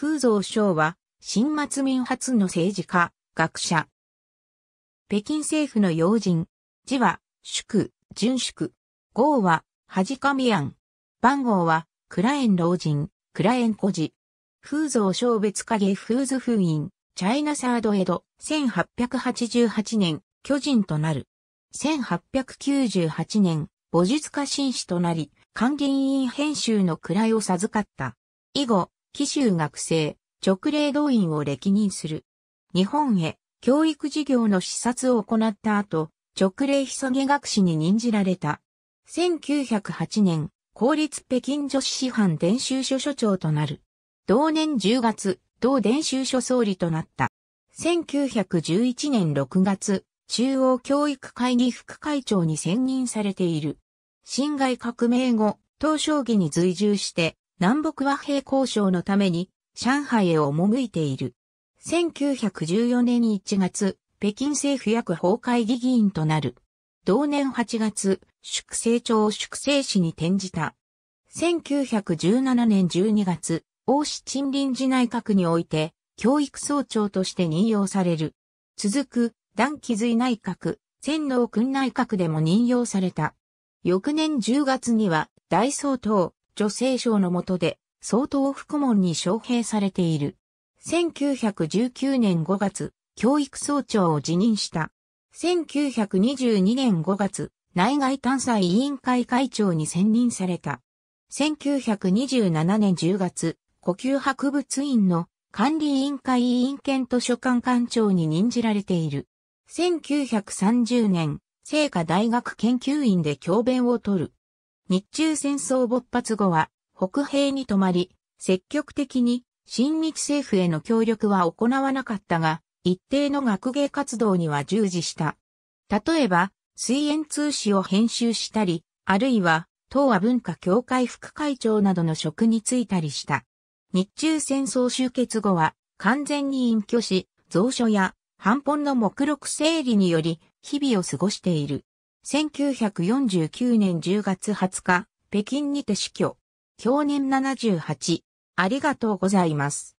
風蔵省は、新末民初の政治家、学者。北京政府の要人。字は、祝、純祝。号は、はじかみやん。番号は、クラエン老人、クラエン孤児。風蔵章別影風図封印、チャイナサードエド、1888年、巨人となる。1898年、母術家紳士となり、管理委員編集の位を授かった。以後、紀州学生、直令動員を歴任する。日本へ教育事業の視察を行った後、直令そげ学士に任じられた。1908年、公立北京女子師範伝習所所長となる。同年10月、同伝習所総理となった。1911年6月、中央教育会議副会長に選任されている。侵害革命後、東将議に随従して、南北和平交渉のために上海へ赴いている。1914年1月、北京政府役法会議議員となる。同年8月、粛清庁粛清市に転じた。1917年12月、王市鎮林寺内閣において、教育総長として任用される。続く、段気髄内閣、千能君内閣でも任用された。翌年10月には、大総統、女性賞の下で、総統副門に招聘されている。1919年5月、教育総長を辞任した。1922年5月、内外探査委員会会長に選任された。1927年10月、呼吸博物院の管理委員会委員兼図書館館長に任じられている。1930年、聖火大学研究院で教鞭を取る。日中戦争勃発後は北兵に泊まり、積極的に新日政府への協力は行わなかったが、一定の学芸活動には従事した。例えば、水煙通史を編集したり、あるいは、東亜文化協会副会長などの職に就いたりした。日中戦争終結後は、完全に隠居し、蔵書や、反本の目録整理により、日々を過ごしている。1949年10月20日、北京にて死去。去年78。ありがとうございます。